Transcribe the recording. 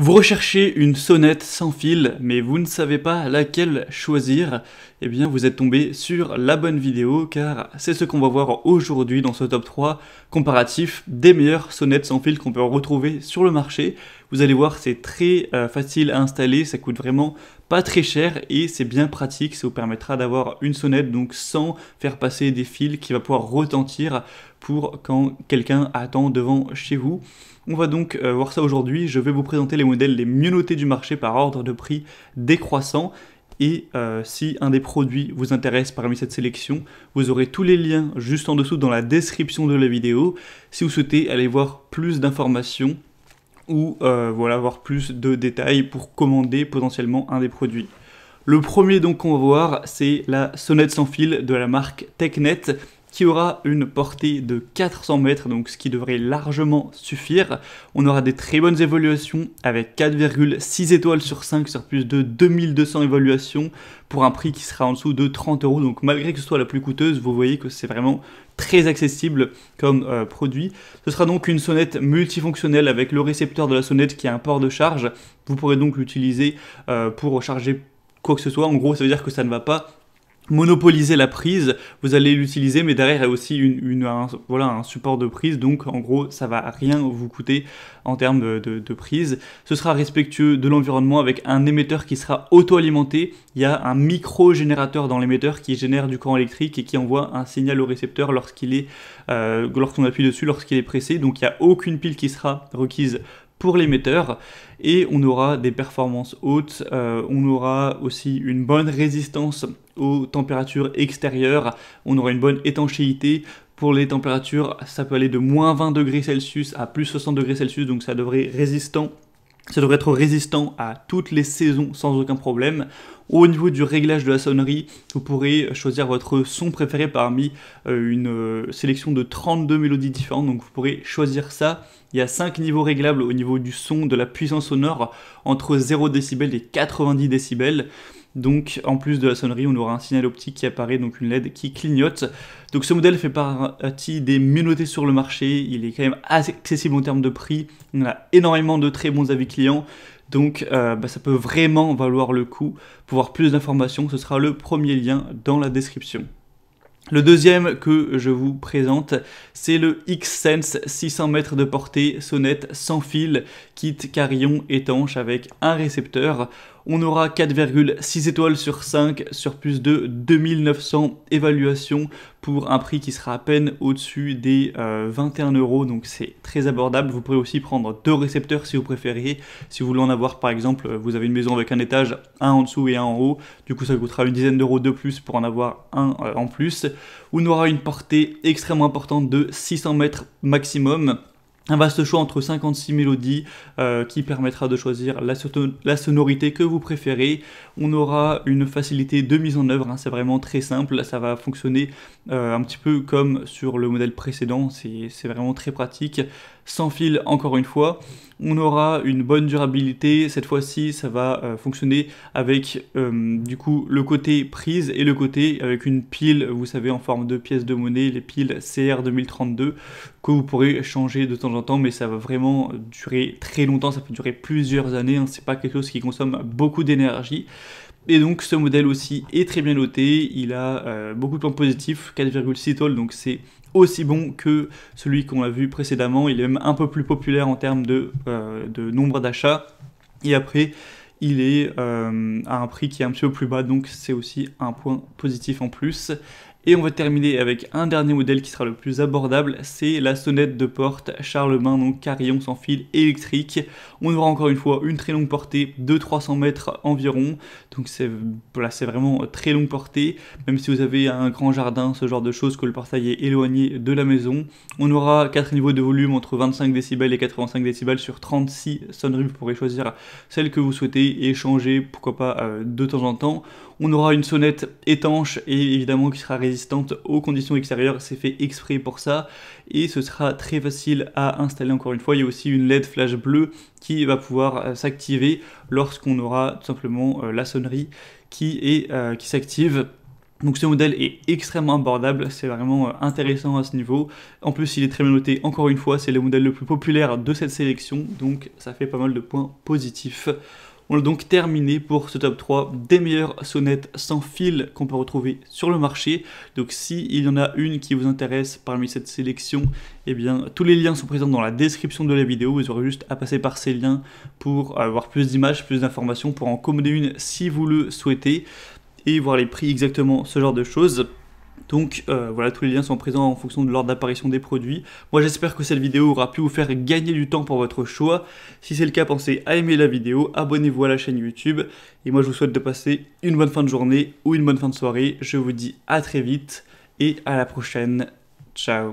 Vous recherchez une sonnette sans fil, mais vous ne savez pas laquelle choisir, eh bien vous êtes tombé sur la bonne vidéo, car c'est ce qu'on va voir aujourd'hui dans ce top 3 comparatif des meilleures sonnettes sans fil qu'on peut retrouver sur le marché, vous allez voir, c'est très euh, facile à installer, ça coûte vraiment pas très cher et c'est bien pratique, ça vous permettra d'avoir une sonnette donc sans faire passer des fils qui va pouvoir retentir pour quand quelqu'un attend devant chez vous. On va donc euh, voir ça aujourd'hui, je vais vous présenter les modèles les mieux notés du marché par ordre de prix décroissant et euh, si un des produits vous intéresse parmi cette sélection, vous aurez tous les liens juste en dessous dans la description de la vidéo. Si vous souhaitez aller voir plus d'informations, ou euh, voilà, voir plus de détails pour commander potentiellement un des produits. Le premier donc qu'on va voir, c'est la sonnette sans fil de la marque TechNet qui aura une portée de 400 mètres, donc ce qui devrait largement suffire. On aura des très bonnes évaluations avec 4,6 étoiles sur 5 sur plus de 2200 évaluations pour un prix qui sera en dessous de 30 euros. Donc malgré que ce soit la plus coûteuse, vous voyez que c'est vraiment très accessible comme euh, produit. Ce sera donc une sonnette multifonctionnelle avec le récepteur de la sonnette qui a un port de charge. Vous pourrez donc l'utiliser euh, pour recharger quoi que ce soit. En gros, ça veut dire que ça ne va pas monopoliser la prise, vous allez l'utiliser, mais derrière il y a aussi une, un, voilà, un support de prise, donc en gros ça va rien vous coûter en termes de, prise. Ce sera respectueux de l'environnement avec un émetteur qui sera auto-alimenté, il y a un micro-générateur dans l'émetteur qui génère du courant électrique et qui envoie un signal au récepteur lorsqu'il est, euh, lorsqu'on appuie dessus, lorsqu'il est pressé, donc il n'y a aucune pile qui sera requise pour l'émetteur et on aura des performances hautes, euh, on aura aussi une bonne résistance aux températures extérieures, on aura une bonne étanchéité. Pour les températures, ça peut aller de moins 20 degrés Celsius à plus 60 degrés Celsius, donc ça devrait être résistant ça devrait être résistant à toutes les saisons sans aucun problème. Au niveau du réglage de la sonnerie, vous pourrez choisir votre son préféré parmi euh, une euh, sélection de 32 mélodies différentes. Donc vous pourrez choisir ça. Il y a 5 niveaux réglables au niveau du son, de la puissance sonore, entre 0 décibels et 90 décibels. Donc en plus de la sonnerie, on aura un signal optique qui apparaît, donc une LED qui clignote. Donc ce modèle fait partie des mieux notés sur le marché, il est quand même accessible en termes de prix, on a énormément de très bons avis clients, donc euh, bah, ça peut vraiment valoir le coup. Pour voir plus d'informations, ce sera le premier lien dans la description. Le deuxième que je vous présente, c'est le X-Sense 600 mètres de portée, sonnette sans fil, kit carillon étanche avec un récepteur on aura 4,6 étoiles sur 5 sur plus de 2900 évaluations pour un prix qui sera à peine au-dessus des 21 euh, euros, donc c'est très abordable. Vous pourrez aussi prendre deux récepteurs si vous préférez. Si vous voulez en avoir par exemple, euh, vous avez une maison avec un étage, un en dessous et un en haut, du coup ça coûtera une dizaine d'euros de plus pour en avoir un euh, en plus. On aura une portée extrêmement importante de 600 mètres maximum un vaste choix entre 56 mélodies euh, qui permettra de choisir la, sonorité que vous préférez. On aura une facilité de mise en œuvre, hein. c'est vraiment très simple, ça va fonctionner euh, un petit peu comme sur le modèle précédent, c'est vraiment très pratique sans fil encore une fois. On aura une bonne durabilité, cette fois-ci ça va euh, fonctionner avec euh, du coup le côté prise et le côté avec une pile, vous savez en forme de pièce de monnaie, les piles CR2032 que vous pourrez changer de temps en temps mais ça va vraiment durer très longtemps, ça peut durer plusieurs années, hein. c'est pas quelque chose qui consomme beaucoup d'énergie. Et donc ce modèle aussi est très bien noté, il a euh, beaucoup de points positifs, 4,6 tôles, donc c'est aussi bon que celui qu'on a vu précédemment. Il est même un peu plus populaire en termes de, euh, nombre d'achats. Et après, il est euh, à un prix qui est un petit peu plus bas, donc c'est aussi un point positif en plus. Et on va terminer avec un dernier modèle qui sera le plus abordable, c'est la sonnette de porte Charlemagne, donc carillon sans fil électrique. On aura encore une fois une très longue portée de 300 mètres environ, donc c'est vraiment très longue portée, même si vous avez un grand jardin, ce genre de choses, que le portail est éloigné de la maison. On aura quatre niveaux de volume entre 25 décibels et 85 décibels sur 36 sonneries, vous pourrez choisir celle que vous souhaitez et changer, pourquoi pas, euh, de temps en temps. On aura une sonnette étanche et évidemment qui sera résistante aux conditions extérieures, c'est fait exprès pour ça, et ce sera très facile à installer encore une fois. Il y a aussi une LED flash bleue qui va pouvoir euh, s'activer lorsqu'on aura tout simplement euh, la sonnerie qui, est, euh, qui s'active. Donc ce modèle est extrêmement abordable, c'est vraiment intéressant à ce niveau. En plus, il est très bien noté, encore une fois, c'est le modèle le plus populaire de cette sélection, donc ça fait pas mal de points positifs. On l'a donc terminé pour ce top 3 des meilleures sonnettes sans fil qu'on peut retrouver sur le marché. Donc s'il il y en a une qui vous intéresse parmi cette sélection, eh bien tous les liens sont présents dans la description de la vidéo. Vous aurez juste à passer par ces liens pour avoir plus d'images, plus d'informations, pour en commander une si vous le souhaitez et voir les prix exactement, ce genre de choses. Donc euh, voilà, tous les liens sont présents en fonction de l'ordre d'apparition des produits. Moi j'espère que cette vidéo aura pu vous faire gagner du temps pour votre choix. Si c'est le cas, pensez à aimer la vidéo, abonnez-vous à la chaîne YouTube. Et moi je vous souhaite de passer une bonne fin de journée ou une bonne fin de soirée. Je vous dis à très vite et à la prochaine. Ciao